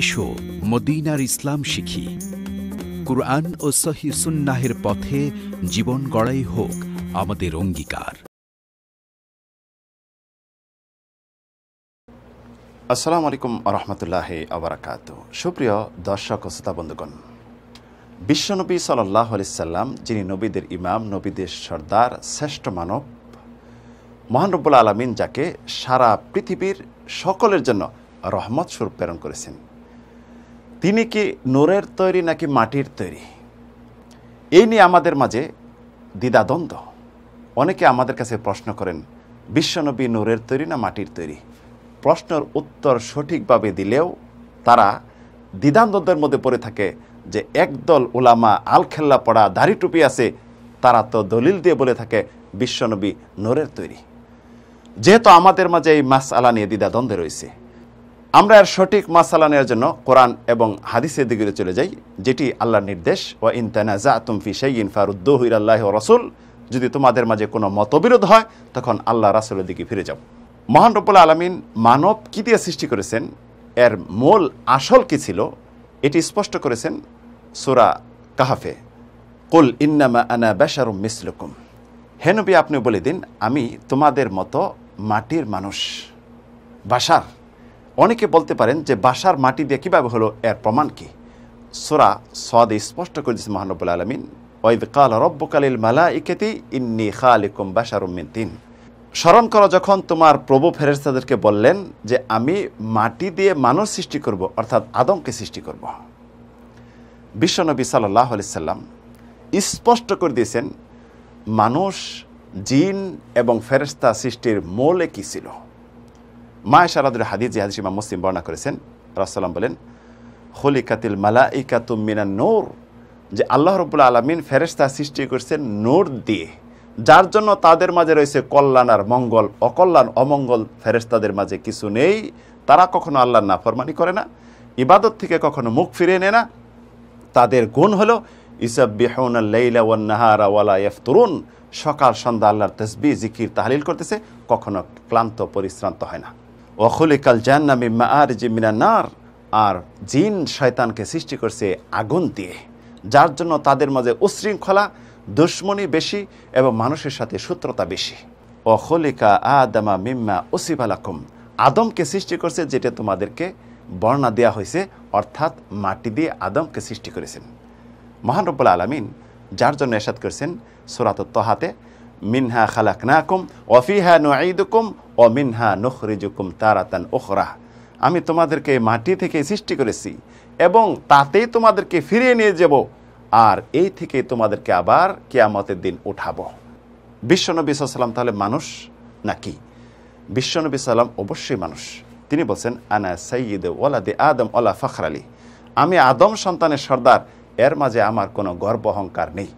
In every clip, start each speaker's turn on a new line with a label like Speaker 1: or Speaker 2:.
Speaker 1: এসো মদিনার ইসলাম শিখি কুরআন ও সহি সুন্নাহের পথে জীবন গড়াই হোক আমাদের অঙ্গীকার আসসালামু আলাইকুম আরহামতুল্লাহ আবরাকাত সুপ্রিয় দর্শক ও শ্রোতা বন্ধুগণ বিশ্বনবী সাল্লাহ আলি সাল্লাম যিনি নবীদের ইমাম নবীদের সর্দার শ্রেষ্ঠ মানব মহানরব্বুল আলমিন যাকে সারা পৃথিবীর সকলের জন্য রহমত স্বরূপ প্রেরণ করেছেন তিনি কি নোরের তৈরি নাকি মাটির তৈরি এই নিয়ে আমাদের মাঝে দ্বিধাদ্বন্দ্ব অনেকে আমাদের কাছে প্রশ্ন করেন বিশ্বনবী নোরের তৈরি না মাটির তৈরি প্রশ্নের উত্তর সঠিকভাবে দিলেও তারা দ্বিধাদ্বন্দ্বের মধ্যে পড়ে থাকে যে একদল ওলামা আলখেল্লা পড়া দাড়ি টুপি আছে তারা তো দলিল দিয়ে বলে থাকে বিশ্বনবী নোরের তৈরি যেহেতু আমাদের মাঝে এই মাস আলা নিয়ে দ্বিধাদ্বন্দ্বে রয়েছে আমরা এর সঠিক মাসালা নেওয়ার জন্য কোরআন এবং হাদিসের দিকে চলে যাই যেটি আল্লাহর নির্দেশ ওয়া ইনতানাজা তুমফি সেই ইনফারুদ্দোহ আল্লাহ রসুল যদি তোমাদের মাঝে কোনো মতবিরোধ হয় তখন আল্লাহ রাসুলের দিকে ফিরে যাও মহান রব্বুল আলমিন মানব কী দিয়ে সৃষ্টি করেছেন এর মূল আসল কী ছিল এটি স্পষ্ট করেছেন সুরা কাহাফে কুল ইন্নামা আনা বেশারুম মিসলুকুম হেনবি আপনি বলে দিন আমি তোমাদের মতো মাটির মানুষ বাসার অনেকে বলতে পারেন যে বাসার মাটি দিয়ে কীভাবে হলো এর প্রমাণ কি সোরা সদে স্পষ্ট করে দিয়েছে মহানবুল আলমিন ওয়দ কাল রব্বকালিল মালা ইকেতি ইন্নি খালিকুম উম্মিন তিন স্মরণ করো যখন তোমার প্রভু ফেরেস্তাদেরকে বললেন যে আমি মাটি দিয়ে মানুষ সৃষ্টি করব অর্থাৎ আদমকে সৃষ্টি করব বিশ্বনবী সাল্লাহ সাল্লাম স্পষ্ট করে দিয়েছেন মানুষ জিন এবং ফেরেস্তা সৃষ্টির মৌলে কী ছিল মা সারাদুল হাদিজ জিহাদ সীমা মুসলিম বর্ণনা করেছেন রাসাল্লাম বলেন খলিকাতিল মালাইকা তুমিনা নূর যে আল্লাহ রবুল আলমিন ফেরেস্তা সৃষ্টি করেছেন নূর দিয়ে যার জন্য তাদের মাঝে রয়েছে কল্যাণ আর মঙ্গল অকল্যাণ অমঙ্গল ফেরেস্তাদের মাঝে কিছু নেই তারা কখনো আল্লাহর ফরমানি করে না ইবাদত থেকে কখনো মুখ ফিরিয়ে নেয় না তাদের গুণ হলো ইসাবিহরুন সকাল সন্ধ্যা আল্লাহর তসবি জিকির তাহলিল করতেছে কখনো ক্লান্ত পরিশ্রান্ত হয় না অখলিকাল জাহান্নামি মা আর নার আর জিন শয়তানকে সৃষ্টি করছে আগুন দিয়ে যার জন্য তাদের মাঝে উশৃঙ্খলা দুশ্মনী বেশি এবং মানুষের সাথে সূত্রতা বেশি অখলিকা আদামা মিম্মা ওসিবালাকুম আদমকে সৃষ্টি করছে যেটা তোমাদেরকে বর্ণনা দেয়া হয়েছে অর্থাৎ মাটি দিয়ে আদমকে সৃষ্টি করেছেন মহানব্বুল আলমিন যার জন্য এসাদ করেছেন সুরাত তহাতে মিনহা খালাক নাকুম অফিহা নুকুম ও মিনহা নখরিজুকুম তারাতান ওখরাহ আমি তোমাদেরকে মাটি থেকে সৃষ্টি করেছি এবং তাতেই তোমাদেরকে ফিরিয়ে নিয়ে যাব আর এই থেকে তোমাদেরকে আবার কেয়ামতের দিন উঠাবো বিশ্বনবী সাল্লাম তাহলে মানুষ নাকি বিশ্বনবী সাল্লাম অবশ্যই মানুষ তিনি বলছেন আনা ওলা ওলাদে আদম ওলা ফখরালি আমি আদম সন্তানের সর্দার এর মাঝে আমার কোনো গর্ব অহংকার নেই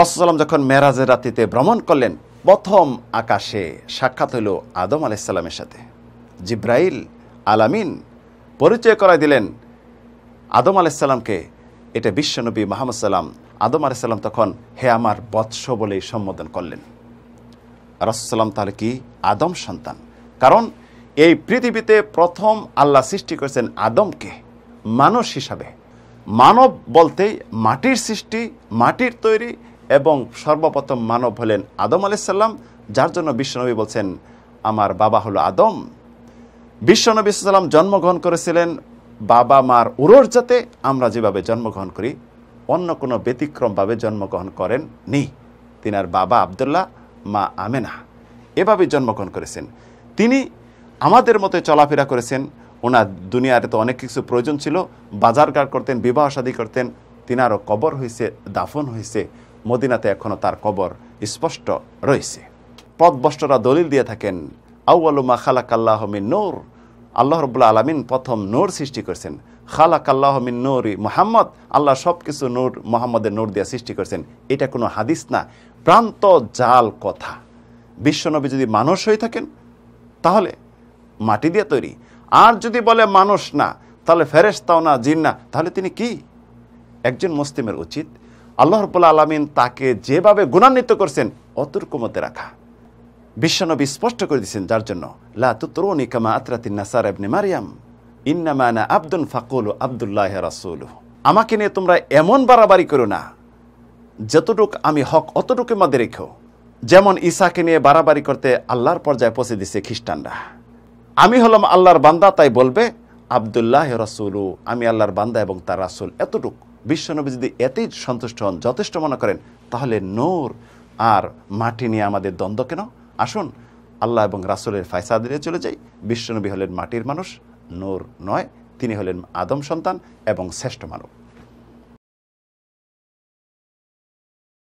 Speaker 1: রসুলাম যখন মেরাজের রাতিতে ভ্রমণ করলেন প্রথম আকাশে সাক্ষাৎ হইল আদম আলাইসাল্লামের সাথে জিব্রাইল আলামিন পরিচয় করায় দিলেন আদম আলাইসাল্লামকে এটা বিশ্বনবী মাহমুদ সাল্লাম আদম আলাইসাল্লাম তখন হে আমার বৎস বলেই সম্বোধন করলেন রসুলাম তাহলে কি আদম সন্তান কারণ এই পৃথিবীতে প্রথম আল্লাহ সৃষ্টি করেছেন আদমকে মানুষ হিসাবে মানব বলতেই মাটির সৃষ্টি মাটির তৈরি এবং সর্বপ্রথম মানব হলেন আদম আলাইসাল্লাম যার জন্য বিশ্বনবী বলছেন আমার বাবা হলো আদম বিশ্বনবী সাল্লাম জন্মগ্রহণ করেছিলেন বাবা মার উরোর যাতে আমরা যেভাবে জন্মগ্রহণ করি অন্য কোনো ব্যতিক্রমভাবে জন্মগ্রহণ করেন নি তিনার বাবা আবদুল্লাহ মা আমেনা এভাবে জন্মগ্রহণ করেছেন তিনি আমাদের মতো চলাফেরা করেছেন ওনার দুনিয়াতে তো অনেক কিছু প্রয়োজন ছিল বাজারঘাট করতেন বিবাহ শাদী করতেন তিনারও কবর হয়েছে দাফন হয়েছে মদিনাতে এখনও তার কবর স্পষ্ট রয়েছে পথবষ্টরা দলিল দিয়ে থাকেন আউ্বালুমা খালাক মিন নূর আল্লাহ রবুল্লা আলমিন প্রথম নূর সৃষ্টি করেছেন খালাক মিন নূর মোহাম্মদ আল্লাহ সব কিছু নূর মোহাম্মদের নূর দিয়ে সৃষ্টি করেছেন এটা কোনো হাদিস না প্রান্ত জাল কথা বিশ্বনবী যদি মানুষ হয়ে থাকেন তাহলে মাটি দিয়ে তৈরি আর যদি বলে মানুষ না তাহলে ফেরেস্তাও না জিন না তাহলে তিনি কি একজন মুসলিমের উচিত আল্লাহ রবুল্লা আলমিন তাকে যেভাবে গুণান্বিত করছেন অতর্কমতে রাখা বিশ্বনবী স্পষ্ট করে দিয়েছেন যার জন্য লা তুতরুনি নাসার ইবনে মারিয়াম ইন্নামানা আব্দুন ফাকুল আব্দুল্লাহ রাসুল আমাকে নিয়ে তোমরা এমন বাড়াবাড়ি করো না যতটুক আমি হক অতটুকু মধ্যে রেখো যেমন ঈশাকে নিয়ে বাড়াবাড়ি করতে আল্লাহর পর্যায়ে পৌঁছে দিছে খ্রিস্টানরা আমি হলাম আল্লাহর বান্দা তাই বলবে আবদুল্লাহ রসুলু আমি আল্লাহর বান্দা এবং তার রাসুল এতটুকু বিশ্বনবী যদি এতেই সন্তুষ্ট হন যথেষ্ট মনে করেন তাহলে নোর আর মাটি নিয়ে আমাদের দ্বন্দ্ব কেন আসুন আল্লাহ এবং রাসুলের দিয়ে চলে যাই বিশ্বনবী হলেন মাটির মানুষ নূর নয় তিনি হলেন আদম সন্তান এবং শ্রেষ্ঠ মানব